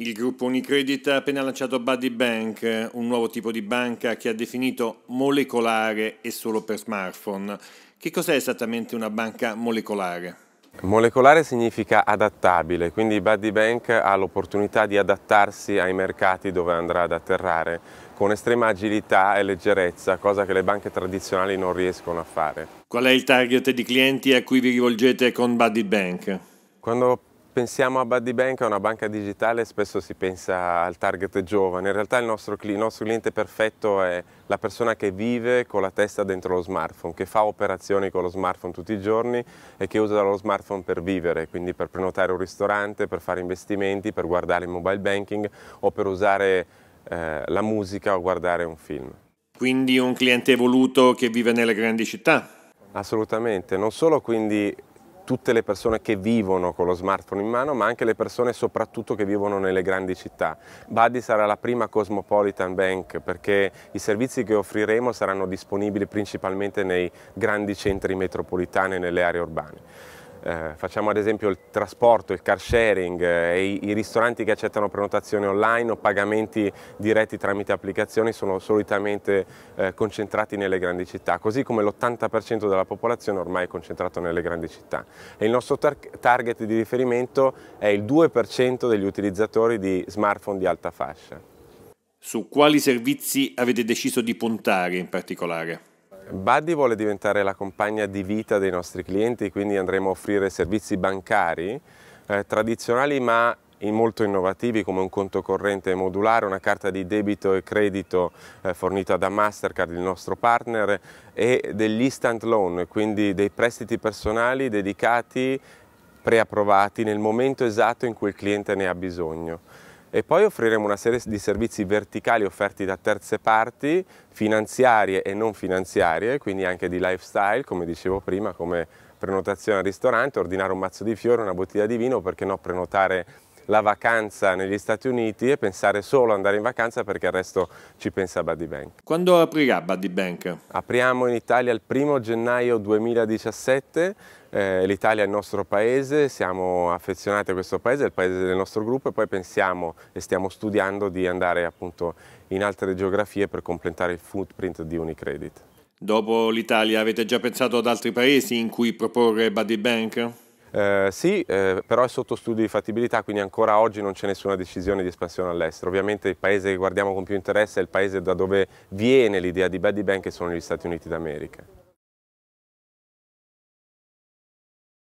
Il gruppo Unicredit ha appena lanciato Buddy Bank, un nuovo tipo di banca che ha definito molecolare e solo per smartphone. Che cos'è esattamente una banca molecolare? Molecolare significa adattabile, quindi Buddy Bank ha l'opportunità di adattarsi ai mercati dove andrà ad atterrare con estrema agilità e leggerezza, cosa che le banche tradizionali non riescono a fare. Qual è il target di clienti a cui vi rivolgete con Buddy Bank? Quando pensiamo a Buddy Bank, a una banca digitale, spesso si pensa al target giovane. In realtà il nostro, il nostro, cliente perfetto è la persona che vive con la testa dentro lo smartphone, che fa operazioni con lo smartphone tutti i giorni e che usa lo smartphone per vivere, quindi per prenotare un ristorante, per fare investimenti, per guardare il mobile banking o per usare eh, la musica o guardare un film. Quindi un cliente evoluto che vive nelle grandi città? Assolutamente, non solo quindi tutte le persone che vivono con lo smartphone in mano, ma anche le persone soprattutto che vivono nelle grandi città. Buddy sarà la prima Cosmopolitan Bank perché i servizi che offriremo saranno disponibili principalmente nei grandi centri metropolitani e nelle aree urbane. Eh, facciamo ad esempio il trasporto, il car sharing, eh, i, i, ristoranti che accettano prenotazioni online o pagamenti diretti tramite applicazioni sono solitamente eh, concentrati nelle grandi città, così come l'80% della popolazione ormai è concentrato nelle grandi città. E il nostro tar target di riferimento è il 2% degli utilizzatori di smartphone di alta fascia. Su quali servizi avete deciso di puntare in particolare? Buddy vuole diventare la compagna di vita dei nostri clienti, quindi andremo a offrire servizi bancari eh, tradizionali ma molto innovativi come un conto corrente modulare, una carta di debito e credito eh, fornita da Mastercard, il nostro partner, e degli instant loan, quindi dei prestiti personali dedicati preapprovati nel momento esatto in cui il cliente ne ha bisogno e poi offriremo una serie di servizi verticali offerti da terze parti, finanziarie e non finanziarie, quindi anche di lifestyle, come dicevo prima, come prenotazione al ristorante, ordinare un mazzo di fiori, una bottiglia di vino, perché no prenotare la vacanza negli Stati Uniti e pensare solo ad andare in vacanza perché il resto ci pensa Buddy Bank. Quando aprirà Buddy Bank? Apriamo in Italia il 1 gennaio 2017, eh, l'Italia è il nostro paese, siamo affezionati a questo paese, è il paese del nostro gruppo e poi pensiamo e stiamo studiando di andare appunto in altre geografie per completare il footprint di Unicredit. Dopo l'Italia avete già pensato ad altri paesi in cui proporre Buddy Bank? Eh, sì, eh, però è sotto studio di fattibilità, quindi ancora oggi non c'è nessuna decisione di espansione all'estero. Ovviamente il paese che guardiamo con più interesse è il paese da dove viene l'idea di Baddy Bank, che sono gli Stati Uniti d'America.